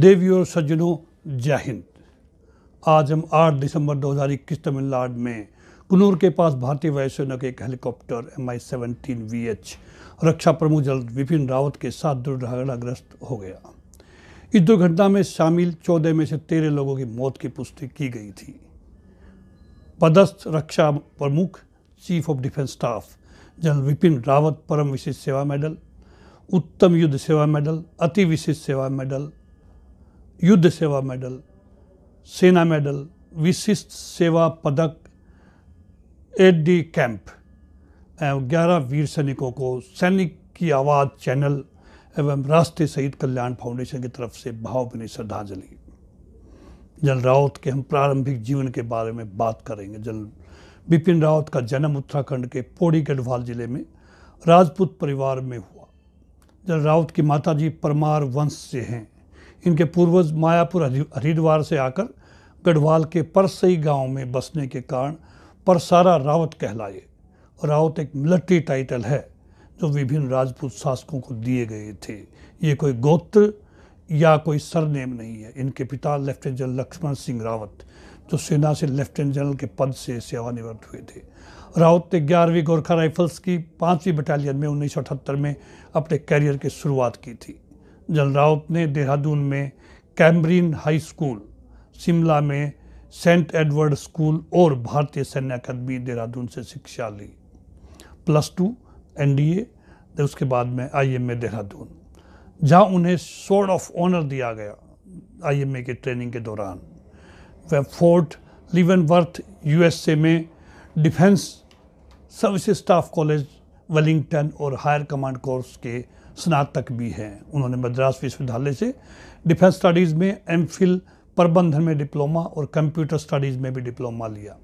देवी और सज्जनों जय हिंद आज हम 8 दिसंबर 2021 तमिलनाडु में कुनूर के पास भारतीय वायुसेना के एक helicopter M I seventeen V रक्षा प्रमुख जल विपिन रावत के साथ दुर्घटनाग्रस्त हो गया इस दुर्घटना में शामिल चौदह में से तेरह लोगों की मौत की पुष्टि की गई थी पदस्थ रक्षा प्रमुख chief of defence staff general Vipin Rawat परम विशिष्ट सेवा मेडल उत्तम युद्ध सेवा मेडल अति विशिष्ट सेवा मेडल युद्ध सेवा मेडल सेना मेडल विशिष्ट सेवा पदक एड डी कैंप ग्यारह वीर सैनिकों को सैनिक की आवाज़ चैनल एवं रास्ते शहीद कल्याण फाउंडेशन की तरफ से भावभीनी श्रद्धांजलि जनरल राउत के हम प्रारंभिक जीवन के बारे में बात करेंगे जल बिपिन रावत का जन्म उत्तराखंड के पौड़ी गढ़वाल जिले में राजपूत परिवार में हुआ जनरल राउत की माता जी परमार वंश से हैं इनके पूर्वज मायापुर हरिद्वार से आकर गढ़वाल के परसई गांव में बसने के कारण परसारा रावत कहलाए रावत एक मिलिट्री टाइटल है जो विभिन्न राजपूत शासकों को दिए गए थे ये कोई गोत्र या कोई सरनेम नहीं है इनके पिता लेफ्टिनेंट जनरल लक्ष्मण सिंह रावत जो सेना से लेफ्टिनेंट जनरल के पद से सेवानिवृत्त हुए थे रावत ने ग्यारहवीं गोरखा राइफल्स की पाँचवीं बटालियन में उन्नीस में अपने कैरियर की शुरुआत की थी जनरल रावत ने देहरादून में कैम्ब्रिन हाई स्कूल शिमला में सेंट एडवर्ड स्कूल और भारतीय सैन्य अकादमी देहरादून से शिक्षा ली प्लस टू एनडीए डी उसके बाद में आईएमए देहरादून जहां उन्हें सोर्ड ऑफ ऑनर दिया गया आईएमए के ट्रेनिंग के दौरान वह फोर्ट लिवनवर्थ यूएसए में defence service staff college Wellington और हायर कमांड कोर्स के स्नातक भी हैं उन्होंने मद्रास विश्वविद्यालय से डिफेंस स्टडीज़ में एम प्रबंधन में डिप्लोमा और कंप्यूटर स्टडीज़ में भी डिप्लोमा लिया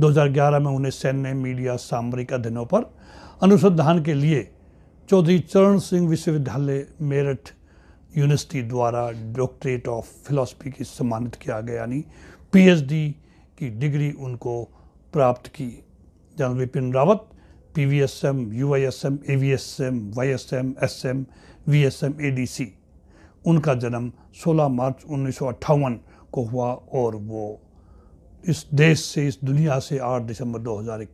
2011 में उन्हें सैन्य मीडिया सामरिक अध्ययनों पर अनुसंधान के लिए चौधरी चरण सिंह विश्वविद्यालय मेरठ यूनिवर्सिटी द्वारा डॉक्टरेट ऑफ फिलॉसफी की सम्मानित किया गया यानी पीएचडी की डिग्री उनको प्राप्त की general Vipin Rawat P V S M U I S M A V S M Y S M S M V S M A D C उनका जन्म 16 मार्च उन्नीस को हुआ और वो इस देश से इस दुनिया से 8 दिसंबर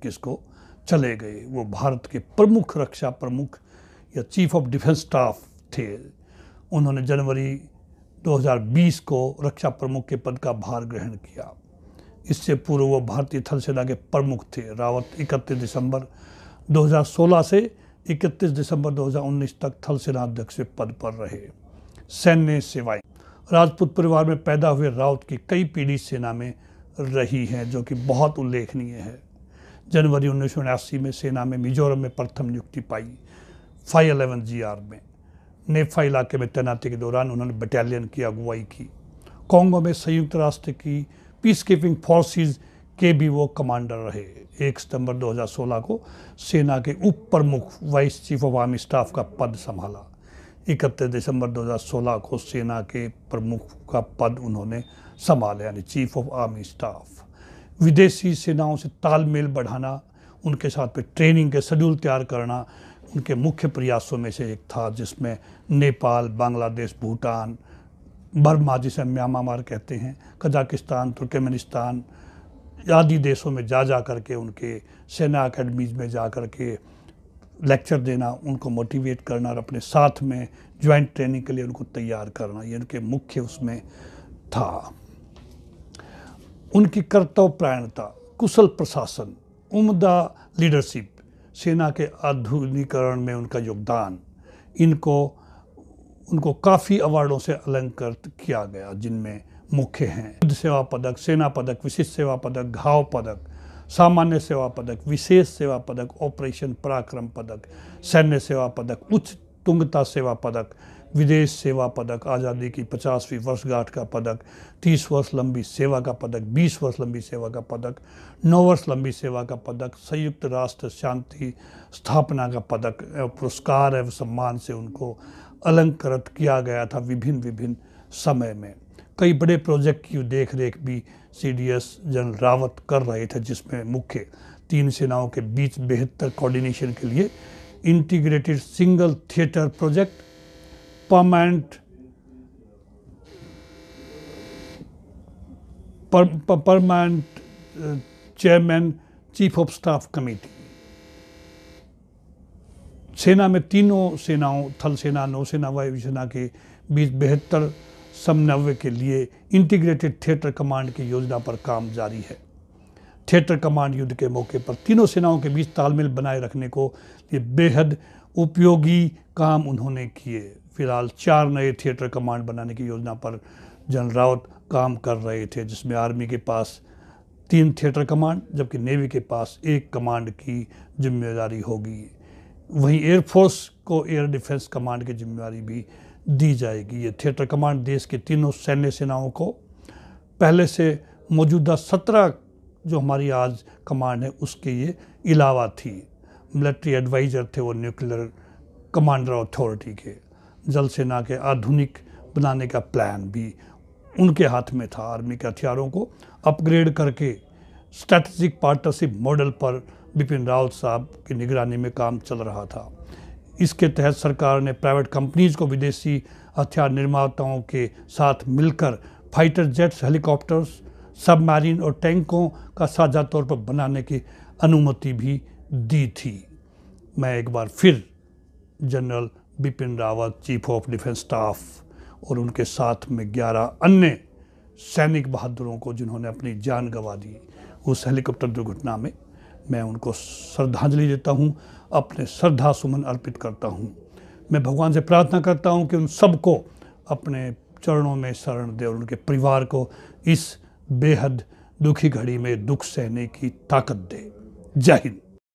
2021 को चले गए वो भारत के प्रमुख रक्षा प्रमुख या चीफ ऑफ डिफेंस स्टाफ थे उन्होंने जनवरी 2020 को रक्षा प्रमुख के पद का भार ग्रहण किया इससे पूर्व वो भारतीय थल सेना के प्रमुख थे रावत 31 दिसंबर 2016 से 31 दिसंबर 2019 तक थल सेना अध्यक्ष पद पर रहे सैन्य सेवाएं राजपूत परिवार में पैदा हुए रावत की कई पीढ़ी सेना में रही हैं जो कि बहुत उल्लेखनीय है जनवरी उन्नीस में सेना में मिजोरम में प्रथम नियुक्ति पाई फाइव अलेवन जी आर में नेफा इलाके में तैनाती के दौरान उन्होंने बटालियन की अगुवाई की कांगो में संयुक्त राष्ट्र की पीस कीपिंग फोर्सेज के भी वो कमांडर रहे 1 सितंबर 2016 को सेना के उप प्रमुख vice chief of army staff का पद संभाला इकतीस दिसंबर 2016 को सेना के प्रमुख का पद उन्होंने संभाला यानी चीफ ऑफ आर्मी स्टाफ विदेशी सेनाओं से तालमेल बढ़ाना उनके साथ पे ट्रेनिंग के शेड्यूल तैयार करना उनके मुख्य प्रयासों में से एक था जिसमें नेपाल बांग्लादेश भूटान बर्मा जिसे म्यांमार कहते हैं कजाकिस्तान तुर्कमेनिस्तान आदि देशों में जा जा करके उनके सेना अकेडमीज में जा करके के लेक्चर देना उनको मोटिवेट करना और अपने साथ में ज्वाइंट ट्रेनिंग के लिए उनको तैयार करना ये उनके मुख्य उसमें था उनकी कर्तव्य प्रायणता कुशल प्रशासन उम्दा लीडरशिप सेना के आधुनिकरण में उनका योगदान इनको उनको काफ़ी अवार्डों से अलंकृत किया गया जिनमें मुख्य हैं युद्ध सेवा पदक सेना पदक विशिष्ट सेवा पदक घाव पदक सामान्य सेवा पदक विशेष सेवा पदक ऑपरेशन पराक्रम पदक सैन्य सेवा पदक उच्च तुंगता सेवा पदक विदेश सेवा पदक आज़ादी की पचासवीं वर्षगांठ का पदक तीस वर्ष लंबी सेवा का पदक बीस वर्ष लंबी सेवा का पदक नौ वर्ष लंबी सेवा का पदक संयुक्त राष्ट्र शांति स्थापना का पदक पुरस्कार एवं सम्मान से उनको अलंकृत किया गया था विभिन्न विभिन्न समय में कई बड़े प्रोजेक्ट की देख रेख भी C D S general Rawat कर रहे थे जिसमें मुख्य तीन सेनाओं के बीच बेहतर कोऑर्डिनेशन के लिए integrated single theatre project permanent permanent chairman chief of staff committee सेना में तीनों सेनाओं थल सेना नौसेना वायुसेना के बीच बेहतर समन्वय के लिए इंटीग्रेटेड थिएटर कमांड की योजना पर काम जारी है थिएटर कमांड युद्ध के मौके पर तीनों सेनाओं के बीच तालमेल बनाए रखने को ये बेहद उपयोगी काम उन्होंने किए फिलहाल चार नए थिएटर कमांड बनाने की योजना पर जनरल रावत काम कर रहे थे जिसमें आर्मी के पास तीन थिएटर कमांड जबकि नेवी के पास एक कमांड की जिम्मेदारी होगी वहीं एयरफोर्स को एयर डिफेंस कमांड की जिम्मेदारी भी दी जाएगी ये थिएटर कमांड देश के तीनों सैन्य सेनाओं को पहले से मौजूदा सत्रह जो हमारी आज कमांड है उसके ये इलावा थी मिलिट्री एडवाइज़र थे वो न्यूक्लियर कमांडर अथॉरिटी के जल सेना के आधुनिक बनाने का प्लान भी उनके हाथ में था आर्मी के हथियारों को अपग्रेड करके स्ट्रैटेजिक पार्टनरशिप मॉडल पर बिपिन रावत साहब की निगरानी में काम चल रहा था इसके तहत सरकार ने प्राइवेट कंपनीज को विदेशी हथियार निर्माताओं के साथ मिलकर फाइटर जेट्स हेलीकॉप्टर्स सबमरीन और टैंकों का साझा तौर पर बनाने की अनुमति भी दी थी मैं एक बार फिर general Bipin Rawat chief of defence staff और उनके साथ में ग्यारह अन्य सैनिक बहादुरों को जिन्होंने अपनी जान गंवा दी उस हेलीकॉप्टर दुर्घटना में मैं उनको श्रद्धांजलि देता हूँ अपने श्रद्धा सुमन अर्पित करता हूँ मैं भगवान से प्रार्थना करता हूँ कि उन सबको अपने चरणों में शरण दे और उनके परिवार को इस बेहद दुखी घड़ी में दुख सहने की ताकत दे जय हिंद